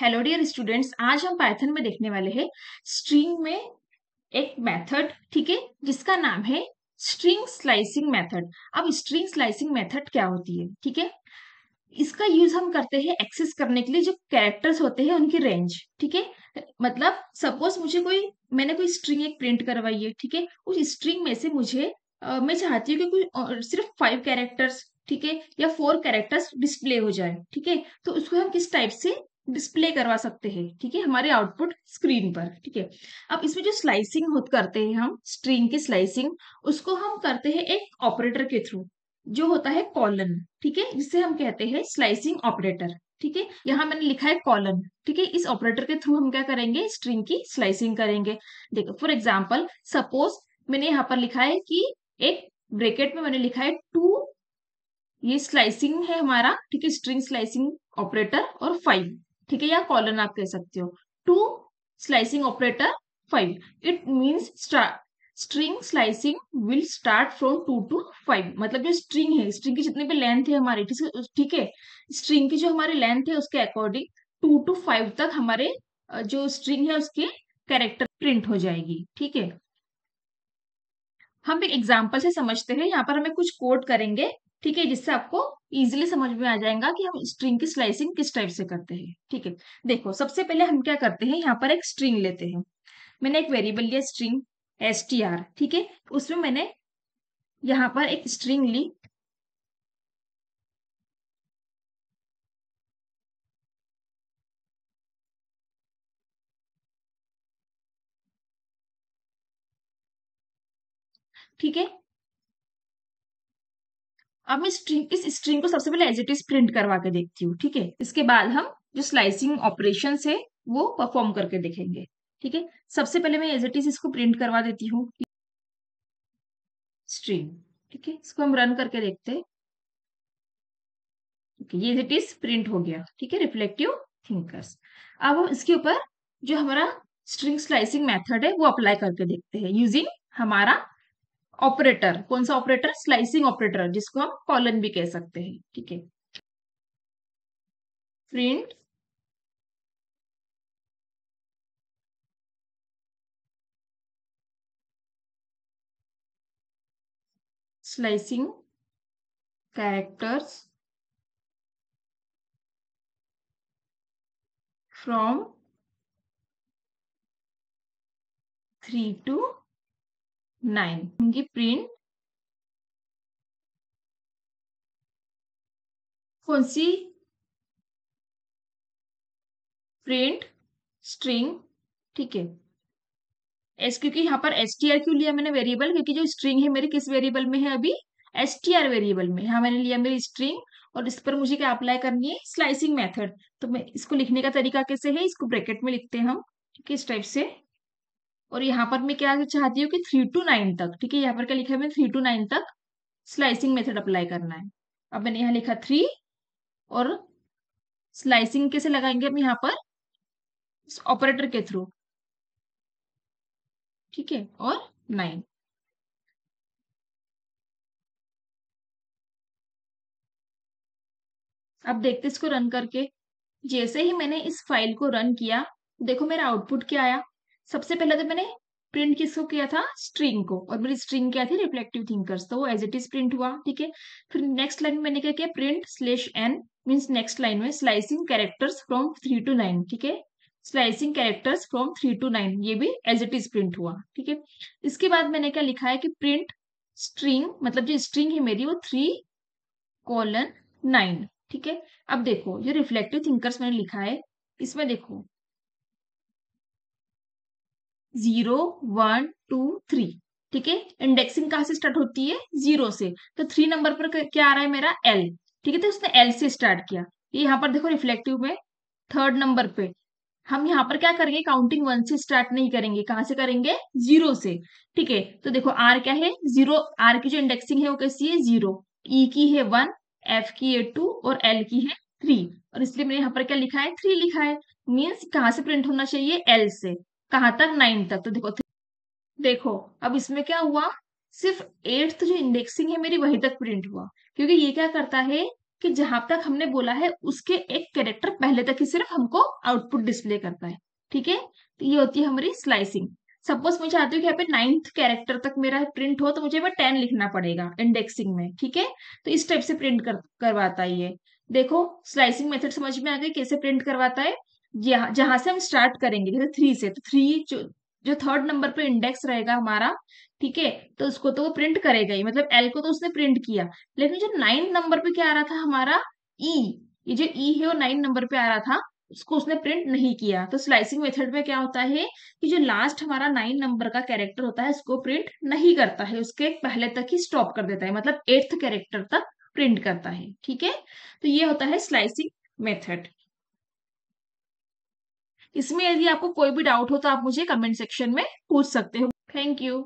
hello dear students आज हम Python में देखने वाले हैं स्ट्रिंग में एक मेथड ठीक है जिसका नाम है स्ट्रिंग स्लाइसिंग मेथड अब स्ट्रिंग स्लाइसिंग मेथड क्या होती है ठीक है इसका यूज हम करते हैं एक्सेस करने के लिए जो कैरेक्टर्स होते हैं उनकी रेंज ठीक है मतलब सपोज मुझे कोई मैंने कोई स्ट्रिंग एक प्रिंट करवाई है ठीक है उस स्ट्रिंग में से मुझे आ, मैं चाहती हूँ कि कोई सिर्फ फाइव कैरेक्टर्स ठीक है या फोर कैरेक्टर्स डिस्प्ले हो जाए ठीक है तो उसको हम किस टाइप से डिस्प्ले करवा सकते हैं ठीक है हमारे आउटपुट स्क्रीन पर ठीक है अब इसमें जो स्लाइसिंग हो करते हैं हम स्ट्रिंग की स्लाइसिंग उसको हम करते हैं एक ऑपरेटर के थ्रू जो होता है कॉलन ठीक है जिसे हम कहते हैं स्लाइसिंग ऑपरेटर ठीक है यहाँ मैंने लिखा है कॉलन ठीक है इस ऑपरेटर के थ्रू हम क्या करेंगे स्ट्रिंग की स्लाइसिंग करेंगे देखो फॉर एग्जाम्पल सपोज मैंने यहाँ पर लिखा है कि एक ब्रेकेट में मैंने लिखा है टू ये स्लाइसिंग है हमारा ठीक है स्ट्रिंग स्लाइसिंग ऑपरेटर और फाइव ठीक है या कॉलन आप कह सकते हो two slicing operator five it means string slicing will start from two to five मतलब जो स्ट्रिंग है स्ट्रिंग की जितनी भी लेंथ है हमारे ठीक है स्ट्रिंग की जो हमारी लेंथ है उसके अकॉर्डिंग टू टू फाइव तक हमारे जो स्ट्रिंग है उसके कैरेक्टर प्रिंट हो जाएगी ठीक है हम एक एग्जाम्पल से समझते हैं यहाँ पर हमें कुछ कोड करेंगे ठीक है जिससे आपको इजिली समझ में आ जाएगा कि हम स्ट्रिंग की स्लाइसिंग किस टाइप से करते हैं ठीक है देखो सबसे पहले हम क्या करते हैं यहाँ पर एक स्ट्रिंग लेते हैं मैंने एक वेरिएबल लिया स्ट्रिंग एस टी आर ठीक है उसमें मैंने यहाँ पर एक स्ट्रिंग ली ठीक है अब मैं स्ट्रिंग इस स्ट्रिंग को सबसे पहले एज इट इज प्रिंट करवा के देखती हूँ ठीक है इसके बाद हम जो स्लाइसिंग ऑपरेशन है वो परफॉर्म करके देखेंगे ठीक है सबसे पहले मैं एज इट इज इसको प्रिंट करवा देती हूँ स्ट्रिंग ठीक है इसको हम रन करके देखते ये इट इज प्रिंट हो गया ठीक है रिफ्लेक्टिव थिंकर्स अब हम इसके ऊपर जो हमारा स्ट्रिंग स्लाइसिंग मेथड है वो अप्लाई करके देखते हैं यूजिंग हमारा ऑपरेटर कौन सा ऑपरेटर स्लाइसिंग ऑपरेटर जिसको हम कॉलन भी कह सकते हैं ठीक है print slicing characters from three to nine print कौन सी प्रिंट स्ट्रिंग ठीक है एस क्योंकि यहाँ पर एस टी आर क्यों लिया मैंने वेरिएबल क्योंकि जो स्ट्रिंग है मेरे किस वेरिएबल में है अभी एस टी आर वेरिएबल में यहाँ मैंने लिया मेरी स्ट्रिंग और इस पर मुझे क्या अप्लाई करनी है स्लाइसिंग मेथड तो मैं इसको लिखने का तरीका कैसे है इसको ब्रैकेट में लिखते हैं हम किस टाइप से और यहाँ पर मैं क्या चाहती हूँ कि थ्री टू नाइन तक ठीक है यहाँ पर क्या लिखा है मैं थ्री टू नाइन तक स्लाइसिंग मेथड अप्लाई करना है अब मैंने यहाँ लिखा थ्री और स्लाइसिंग कैसे लगाएंगे हम यहाँ पर ऑपरेटर के थ्रू ठीक है और नाइन अब देखते इसको रन करके जैसे ही मैंने इस फाइल को रन किया देखो मेरा आउटपुट क्या आया सबसे पहले तो मैंने प्रिंट किसको किया था स्ट्रिंग को और मेरी स्ट्रिंग क्या थी रिफ्लेक्टिव थिंकर्स तो वो एज इट इज प्रिंट हुआ ठीक है फिर नेक्स्ट लाइन में मैंने क्या किया print slash n means next line में slicing characters from three to nine ठीक है slicing characters from three to nine ये भी एज इट इज प्रिंट हुआ ठीक है इसके बाद मैंने क्या लिखा है कि प्रिंट स्ट्रिंग मतलब जो स्ट्रिंग है मेरी वो थ्री कॉलन नाइन ठीक है अब देखो जो रिफ्लेक्टिव थिंकर्स मैंने लिखा है इसमें देखो जीरो वन टू थ्री ठीक है इंडेक्सिंग कहां से स्टार्ट होती है जीरो से तो थ्री नंबर पर क्या आ रहा है मेरा एल ठीक है तो उसने एल से स्टार्ट किया ये यहाँ पर देखो रिफ्लेक्टिव में थर्ड नंबर पे हम यहाँ पर क्या करेंगे काउंटिंग वन से स्टार्ट नहीं करेंगे कहां से करेंगे जीरो से ठीक है तो देखो आर क्या है जीरो आर की जो इंडेक्सिंग है वो कैसी है जीरो ई e की है वन एफ की है टू और एल की है थ्री और इसलिए मैंने यहाँ पर क्या लिखा है थ्री लिखा है मीन्स कहाँ से प्रिंट होना चाहिए एल से कहा तक नाइन तक तो देखो देखो अब इसमें क्या हुआ सिर्फ एट्थ जो इंडेक्सिंग है मेरी वही तक प्रिंट हुआ क्योंकि ये क्या करता है कि जहां तक हमने बोला है उसके एक कैरेक्टर पहले तक ही सिर्फ हमको आउटपुट डिस्प्ले करता है ठीक है तो ये होती है हमारी स्लाइसिंग सपोज मैं चाहती हूँ कि यहाँ पे नाइन्थ कैरेक्टर तक मेरा प्रिंट हो तो मुझे वह टेन लिखना पड़ेगा इंडेक्सिंग में ठीक है तो इस टाइप से प्रिंट कर, करवाता है ये देखो स्लाइसिंग मेथड समझ में आ गई कैसे प्रिंट करवाता है हाँ, जहां से हम स्टार्ट करेंगे जैसे थ्री से तो थ्री जो जो थर्ड नंबर पे इंडेक्स रहेगा हमारा ठीक है तो उसको तो वो प्रिंट करेगा ही मतलब एल को तो उसने प्रिंट किया लेकिन जो नाइन नंबर पे क्या आ रहा था हमारा ई e, ये जो ई e है वो नाइन नंबर पे आ रहा था उसको उसने प्रिंट नहीं किया तो स्लाइसिंग मेथड में क्या होता है कि जो लास्ट हमारा नाइन नंबर का कैरेक्टर होता है उसको प्रिंट नहीं करता है उसके पहले तक ही स्टॉप कर देता है मतलब एट्थ कैरेक्टर तक प्रिंट करता है ठीक है तो ये होता है स्लाइसिंग मेथड इसमें यदि आपको कोई भी डाउट हो तो आप मुझे कमेंट सेक्शन में पूछ सकते हो थैंक यू